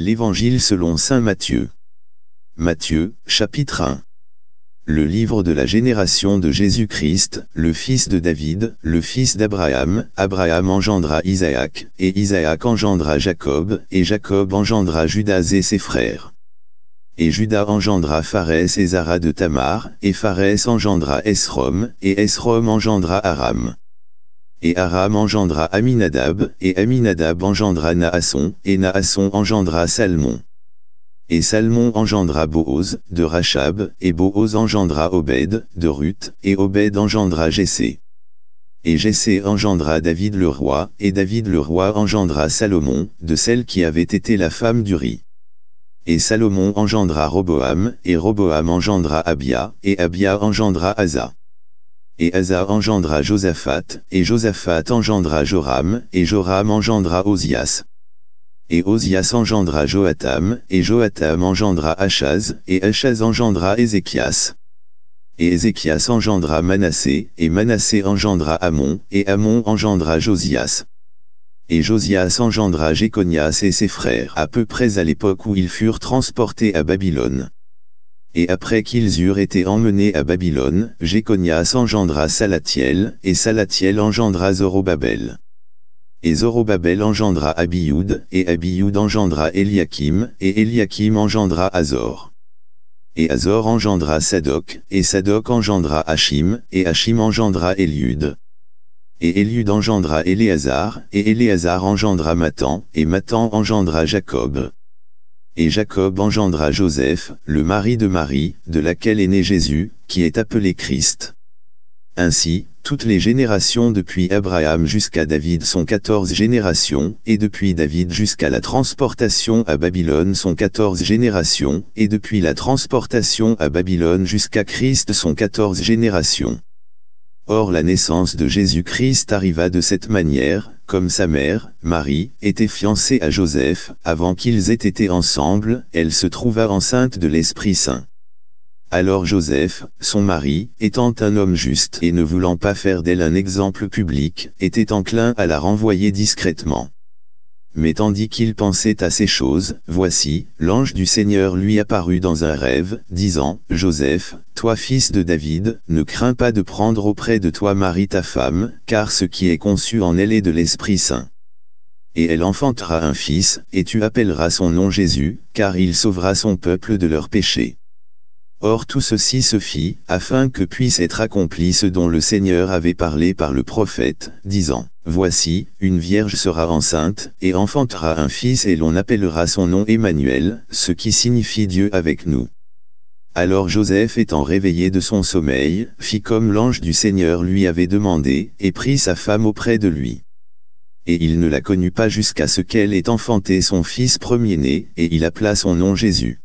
L'Évangile selon Saint Matthieu. Matthieu, chapitre 1. Le livre de la génération de Jésus-Christ, le fils de David, le fils d'Abraham, Abraham engendra Isaac, et Isaac engendra Jacob, et Jacob engendra Judas et ses frères. Et Judas engendra Pharès et Zara de Tamar, et Pharès engendra Esrom, et Esrom engendra Aram. Et Aram engendra Aminadab, et Aminadab engendra Naasson, et Naasson engendra Salmon. Et Salmon engendra Booz, de Rachab, et Booz engendra Obed, de Ruth, et Obed engendra Jessé. Et Jessé engendra David le roi, et David le roi engendra Salomon, de celle qui avait été la femme du riz. Et Salomon engendra Roboam, et Roboam engendra Abia, et Abia engendra Asa. Et Asa engendra Josaphat, et Josaphat engendra Joram, et Joram engendra Ozias. Et Ozias engendra Joatam, et Joatam engendra Achaz, et Achaz engendra Ézéchias. Et Ézéchias engendra Manassé, et Manassé engendra Amon, et Amon engendra Josias. Et Josias engendra Jéconias et ses frères à peu près à l'époque où ils furent transportés à Babylone et après qu'ils eurent été emmenés à Babylone, Jéconias engendra Salathiel, et Salathiel engendra Zorobabel. Et Zorobabel engendra Abiyoud, et Abiyoud engendra Eliakim, et Eliakim engendra Azor. Et Azor engendra Sadoc, et Sadoc engendra Hachim, et Hachim engendra Eliud. Et Eliud engendra Éléazar, et Éléazar engendra Matan, et Matan engendra Jacob. Et Jacob engendra Joseph, le mari de Marie, de laquelle est né Jésus, qui est appelé Christ. Ainsi, toutes les générations depuis Abraham jusqu'à David sont 14 générations, et depuis David jusqu'à la transportation à Babylone sont quatorze générations, et depuis la transportation à Babylone jusqu'à Christ sont quatorze générations. Or la naissance de Jésus-Christ arriva de cette manière, comme sa mère, Marie, était fiancée à Joseph, avant qu'ils aient été ensemble, elle se trouva enceinte de l'Esprit Saint. Alors Joseph, son mari, étant un homme juste et ne voulant pas faire d'elle un exemple public, était enclin à la renvoyer discrètement. Mais tandis qu'il pensait à ces choses, voici, l'ange du Seigneur lui apparut dans un rêve, disant, « Joseph, toi fils de David, ne crains pas de prendre auprès de toi Marie ta femme, car ce qui est conçu en elle est de l'Esprit Saint. Et elle enfantera un fils, et tu appelleras son nom Jésus, car il sauvera son peuple de leurs péchés. » Or tout ceci se fit, afin que puisse être accompli ce dont le Seigneur avait parlé par le prophète, disant, Voici, une vierge sera enceinte, et enfantera un fils et l'on appellera son nom Emmanuel, ce qui signifie Dieu avec nous. Alors Joseph étant réveillé de son sommeil, fit comme l'ange du Seigneur lui avait demandé, et prit sa femme auprès de lui. Et il ne la connut pas jusqu'à ce qu'elle ait enfanté son fils premier-né, et il appela son nom Jésus.